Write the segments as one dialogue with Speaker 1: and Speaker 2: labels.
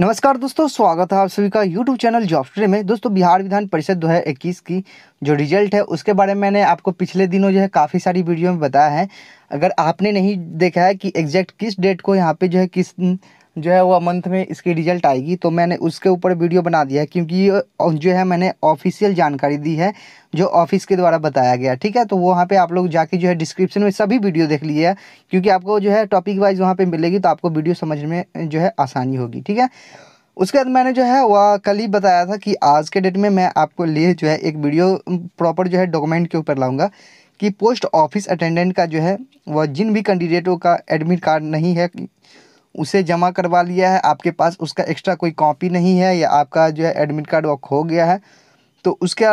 Speaker 1: नमस्कार दोस्तों स्वागत है आप सभी का यूट्यूब चैनल जॉब में दोस्तों बिहार विधान परिषद 2021 की जो रिजल्ट है उसके बारे में मैंने आपको पिछले दिनों जो है काफ़ी सारी वीडियो में बताया है अगर आपने नहीं देखा है कि एग्जैक्ट किस डेट को यहाँ पे जो है किस जो है वह मंथ में इसकी रिजल्ट आएगी तो मैंने उसके ऊपर वीडियो बना दिया है क्योंकि जो है मैंने ऑफिशियल जानकारी दी है जो ऑफिस के द्वारा बताया गया ठीक है तो वहाँ पे आप लोग जाके जो है डिस्क्रिप्शन में सभी वीडियो देख लीजिए क्योंकि आपको जो है टॉपिक वाइज वहाँ पर मिलेगी तो आपको वीडियो समझ में जो है आसानी होगी ठीक है उसके बाद मैंने जो है वह कल ही बताया था कि आज के डेट में मैं आपको लिए जो है एक वीडियो प्रॉपर जो है डॉक्यूमेंट के ऊपर लाऊंगा कि पोस्ट ऑफिस अटेंडेंट का जो है वह जिन भी कैंडिडेटों का एडमिट कार्ड नहीं है उसे जमा करवा लिया है आपके पास उसका एक्स्ट्रा कोई कॉपी नहीं है या आपका जो है एडमिट कार्ड वो खो गया है तो उसके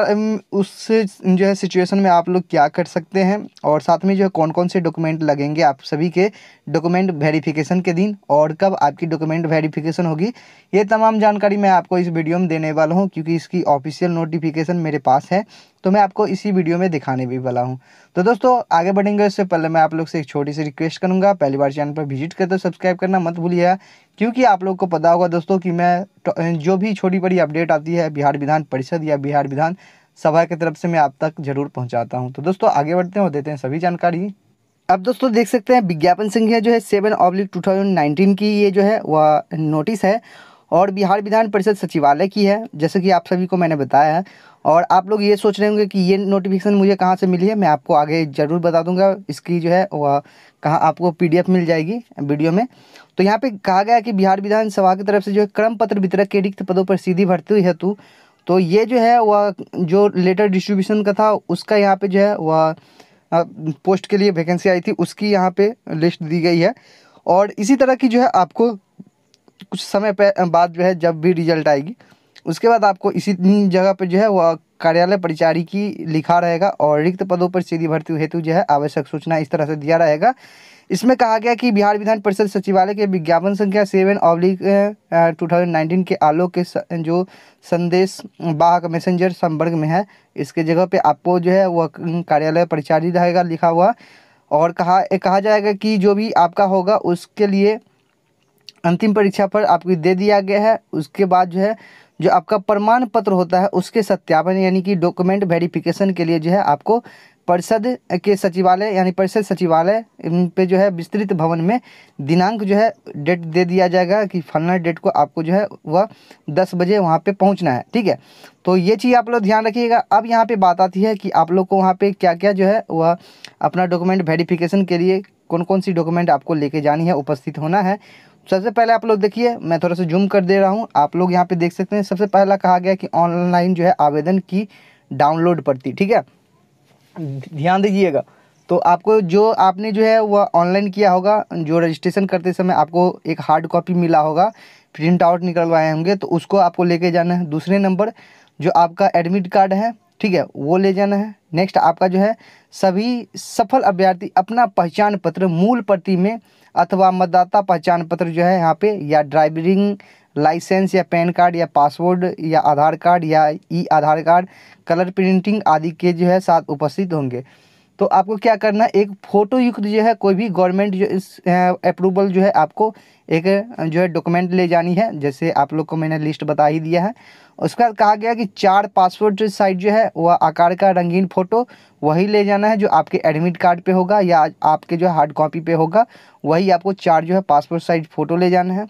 Speaker 1: उस जो है सिचुएशन में आप लोग क्या कर सकते हैं और साथ में जो है कौन कौन से डॉक्यूमेंट लगेंगे आप सभी के डॉक्यूमेंट वेरिफिकेशन के दिन और कब आपकी डॉक्यूमेंट वेरिफिकेशन होगी ये तमाम जानकारी मैं आपको इस वीडियो में देने वाला हूँ क्योंकि इसकी ऑफिशियल नोटिफिकेशन मेरे पास है तो मैं आपको इसी वीडियो में दिखाने भी वाला हूँ तो दोस्तों आगे बढ़ेंगे उससे पहले मैं आप लोग से एक छोटी सी रिक्वेस्ट करूँगा पहली बार चैनल पर विजिट करते तो सब्सक्राइब करना मत भूलिएगा क्योंकि आप लोग को पता होगा दोस्तों कि मैं तो, जो भी छोटी बड़ी अपडेट आती है बिहार विधान परिषद या बिहार विधान सभा की तरफ से मैं आप तक जरूर पहुंचाता हूं तो दोस्तों आगे बढ़ते हैं और देते हैं सभी जानकारी अब दोस्तों देख सकते हैं विज्ञापन संख्या जो है seven oblique two thousand nineteen की ये जो है वह नोटिस है और बिहार विधान परिषद सचिवालय की है जैसे कि आप सभी को मैंने बताया है और आप लोग ये सोच रहे होंगे कि ये नोटिफिकेशन मुझे कहाँ से मिली है मैं आपको आगे ज़रूर बता दूंगा इसकी जो है वह कहाँ आपको पीडीएफ मिल जाएगी वीडियो में तो यहाँ पे कहा गया कि बिहार विधानसभा की तरफ से जो है क्रम पत्र वितरक के रिक्त पदों पर सीधी भर्ती हेतु तो ये जो है वह जो लेटर डिस्ट्रीब्यूशन का था उसका यहाँ पे जो है वह पोस्ट के लिए वैकेंसी आई थी उसकी यहाँ पर लिस्ट दी गई है और इसी तरह की जो है आपको कुछ समय बाद जो है जब भी रिजल्ट आएगी उसके बाद आपको इसी जगह पर जो है वह कार्यालय परिचारी की लिखा रहेगा और रिक्त पदों पर सीधी भर्ती हेतु जो है आवश्यक सूचना इस तरह से दिया रहेगा इसमें कहा गया कि बिहार विधान परिषद सचिवालय के विज्ञापन संख्या सेवन ऑब्लिक टू थाउजेंड के आलोक के जो संदेश बाहक मैसेंजर संपर्क में है इसके जगह पे आपको जो है वह कार्यालय परिचारी रहेगा लिखा हुआ और कहा कहा जाएगा कि जो भी आपका होगा उसके लिए अंतिम परीक्षा पर आपको दे दिया गया है उसके बाद जो है जो आपका प्रमाण पत्र होता है उसके सत्यापन यानी कि डॉक्यूमेंट वेरिफिकेशन के लिए जो है आपको परिषद के सचिवालय यानी परिषद सचिवालय पे जो है विस्तृत भवन में दिनांक जो है डेट दे दिया जाएगा कि फलना डेट को आपको जो है वह दस बजे वहाँ पे पहुँचना है ठीक है तो ये चीज़ आप लोग ध्यान रखिएगा अब यहाँ पे बात आती है कि आप लोग को वहाँ पे क्या क्या जो है वह अपना डॉक्यूमेंट वेरिफिकेशन के लिए कौन कौन सी डॉक्यूमेंट आपको लेके जानी है उपस्थित होना है सबसे पहले आप लोग देखिए मैं थोड़ा सा जूम कर दे रहा हूँ आप लोग यहाँ पे देख सकते हैं सबसे पहला कहा गया कि ऑनलाइन जो है आवेदन की डाउनलोड पड़ती ठीक है ध्यान दीजिएगा तो आपको जो आपने जो है वह ऑनलाइन किया होगा जो रजिस्ट्रेशन करते समय आपको एक हार्ड कॉपी मिला होगा प्रिंट आउट निकलवाए होंगे तो उसको आपको लेके जाना है दूसरे नंबर जो आपका एडमिट कार्ड है ठीक है वो ले जाना है नेक्स्ट आपका जो है सभी सफल अभ्यर्थी अपना पहचान पत्र मूल प्रति में अथवा मतदाता पहचान पत्र जो है यहाँ पे या ड्राइविंग लाइसेंस या पैन कार्ड या पासवर्ड या आधार कार्ड या e Aadhaar card colour printing आदि के जो है साथ उपस्थित होंगे तो आपको क्या करना है एक फ़ोटो युक्त जो है कोई भी गवर्नमेंट जो इस अप्रूवल जो है आपको एक जो है डॉक्यूमेंट ले जानी है जैसे आप लोग को मैंने लिस्ट बता ही दिया है उसके बाद कहा गया कि चार पासपोर्ट साइज जो है वह आकार का रंगीन फ़ोटो वही ले जाना है जो आपके एडमिट कार्ड पे होगा या आपके जो हार्ड कॉपी पे होगा वही आपको चार जो है पासपोर्ट साइज फ़ोटो ले जाना है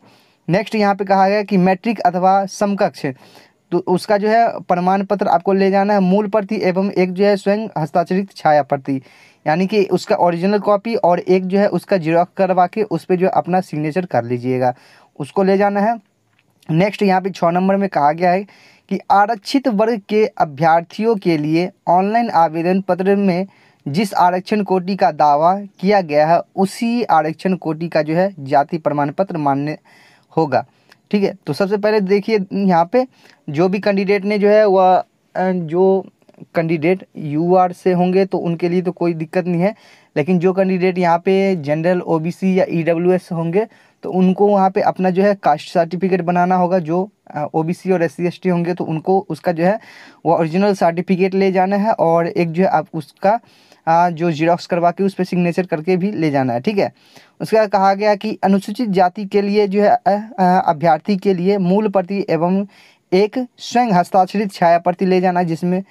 Speaker 1: नेक्स्ट यहाँ पे कहा गया कि मैट्रिक अथवा समकक्ष तो उसका जो है प्रमाण पत्र आपको ले जाना है मूल प्रति एवं एक जो है स्वयं हस्ताक्षरित छाया प्रति यानी कि उसका ओरिजिनल कॉपी और एक जो है उसका जीरोक्स करवा के उस पर जो है अपना सिग्नेचर कर लीजिएगा उसको ले जाना है नेक्स्ट यहाँ पे छः नंबर में कहा गया है कि आरक्षित वर्ग के अभ्यर्थियों के लिए ऑनलाइन आवेदन पत्र में जिस आरक्षण कोटि का दावा किया गया है उसी आरक्षण कोटि का जो है जाति प्रमाण पत्र मान्य होगा ठीक है तो सबसे पहले देखिए यहाँ पे जो भी कैंडिडेट ने जो है वह जो कैंडिडेट यू आर से होंगे तो उनके लिए तो कोई दिक्कत नहीं है लेकिन जो कैंडिडेट यहाँ पे जनरल ओबीसी या ईडब्ल्यूएस e होंगे तो उनको वहाँ पे अपना जो है कास्ट सर्टिफिकेट बनाना होगा जो ओबीसी और एस सी होंगे तो उनको उसका जो है वो ओरिजिनल सर्टिफिकेट ले जाना है और एक जो है आप उसका आ, जो जीरोक्स करवा के उस पर सिग्नेचर करके भी ले जाना है ठीक है उसके बाद कहा गया कि अनुसूचित जाति के लिए जो है अभ्यर्थी के लिए मूल प्रति एवं एक स्वयं हस्ताक्षरित छाया प्रति ले जाना जिसमें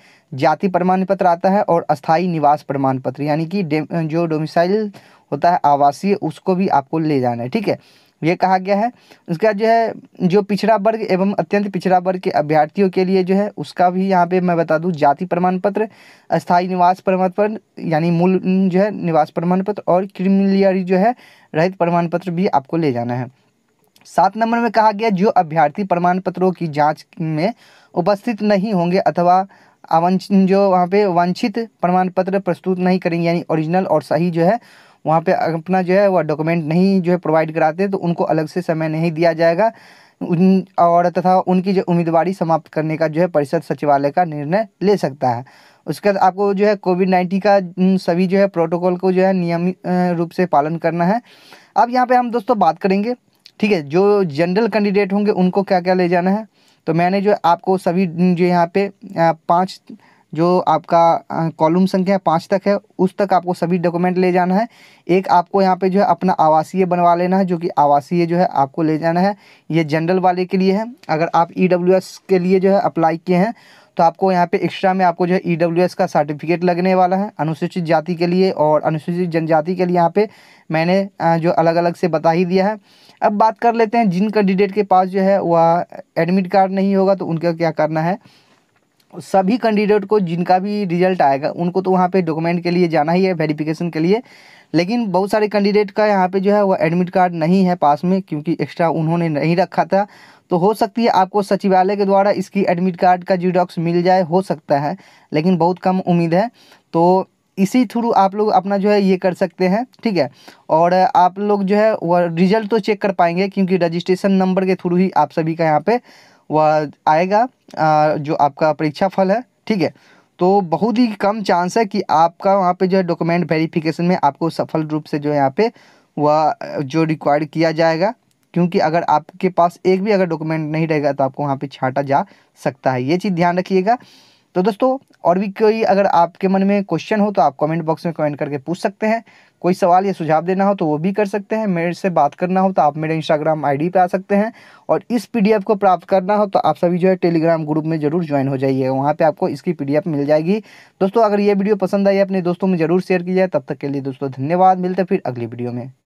Speaker 1: जाति प्रमाण पत्र आता है और अस्थाई निवास प्रमाण पत्र यानी कि जो डोमिसाइल होता है आवासीय उसको भी आपको ले जाना है ठीक है ये कहा गया है उसका जो है जो पिछड़ा वर्ग एवं अत्यंत पिछड़ा वर्ग के अभ्यर्थियों के लिए जो है उसका भी यहाँ पे मैं बता दूँ जाति प्रमाण पत्र अस्थायी निवास प्रमाण पत्र यानी मूल जो है निवास प्रमाण पत्र और क्रिमिलियरी जो है रहित प्रमाण पत्र भी आपको ले जाना है सात नंबर में कहा गया जो अभ्यर्थी प्रमाण पत्रों की जाँच में उपस्थित नहीं होंगे अथवा अवंच जो वहाँ पे वांछित प्रमाण पत्र प्रस्तुत नहीं करेंगे यानी ओरिजिनल और सही जो है वहाँ पे अपना जो है वह डॉक्यूमेंट नहीं जो है प्रोवाइड कराते तो उनको अलग से समय नहीं दिया जाएगा उन और तथा उनकी जो उम्मीदवारी समाप्त करने का जो है परिषद सचिवालय का निर्णय ले सकता है उसके बाद आपको जो है कोविड नाइन्टीन का सभी जो है प्रोटोकॉल को जो है नियमित रूप से पालन करना है अब यहाँ पे हम दोस्तों बात करेंगे ठीक है जो जनरल कैंडिडेट होंगे उनको क्या क्या ले जाना है तो मैंने जो आपको सभी जो यहाँ पे पाँच जो आपका कॉलम संख्या पाँच तक है उस तक आपको सभी डॉक्यूमेंट ले जाना है एक आपको यहाँ पे जो है अपना आवासीय बनवा लेना है जो कि आवासीय जो है आपको ले जाना है ये जनरल वाले के लिए है अगर आप ई e के लिए जो है अप्लाई किए हैं तो आपको यहाँ पे एक्स्ट्रा में आपको जो है ई e का सर्टिफिकेट लगने वाला है अनुसूचित जाति के लिए और अनुसूचित जनजाति के लिए यहाँ पे मैंने जो अलग अलग से बता ही दिया है अब बात कर लेते हैं जिन कैंडिडेट के पास जो है वह एडमिट कार्ड नहीं होगा तो उनका क्या करना है सभी कैंडिडेट को जिनका भी रिजल्ट आएगा उनको तो वहाँ पे डॉक्यूमेंट के लिए जाना ही है वेरिफिकेशन के लिए लेकिन बहुत सारे कैंडिडेट का यहाँ पे जो है वो एडमिट कार्ड नहीं है पास में क्योंकि एक्स्ट्रा उन्होंने नहीं रखा था तो हो सकती है आपको सचिवालय के द्वारा इसकी एडमिट कार्ड का जीडॉक्स मिल जाए हो सकता है लेकिन बहुत कम उम्मीद है तो इसी थ्रू आप लोग अपना जो है ये कर सकते हैं ठीक है और आप लोग जो है वह रिजल्ट तो चेक कर पाएंगे क्योंकि रजिस्ट्रेशन नंबर के थ्रू ही आप सभी का यहाँ पे वह आएगा जो आपका परीक्षा फल है ठीक है तो बहुत ही कम चांस है कि आपका वहाँ पे जो है डॉक्यूमेंट वेरिफिकेशन में आपको सफल रूप से जो है यहाँ पे वह जो रिक्वायर्ड किया जाएगा क्योंकि अगर आपके पास एक भी अगर डॉक्यूमेंट नहीं रहेगा तो आपको वहाँ पे छाटा जा सकता है ये चीज़ ध्यान रखिएगा तो दोस्तों और भी कोई अगर आपके मन में क्वेश्चन हो तो आप कमेंट बॉक्स में कमेंट करके पूछ सकते हैं कोई सवाल या सुझाव देना हो तो वो भी कर सकते हैं मेरे से बात करना हो तो आप मेरे इंस्टाग्राम आईडी पे आ सकते हैं और इस पीडीएफ को प्राप्त करना हो तो आप सभी जो है टेलीग्राम ग्रुप में जरूर ज्वाइन हो जाइए वहाँ पे आपको इसकी पीडीएफ मिल जाएगी दोस्तों अगर ये वीडियो पसंद आई अपने दोस्तों में जरूर शेयर जाए तब तक के लिए दोस्तों धन्यवाद मिलते फिर अगली वीडियो में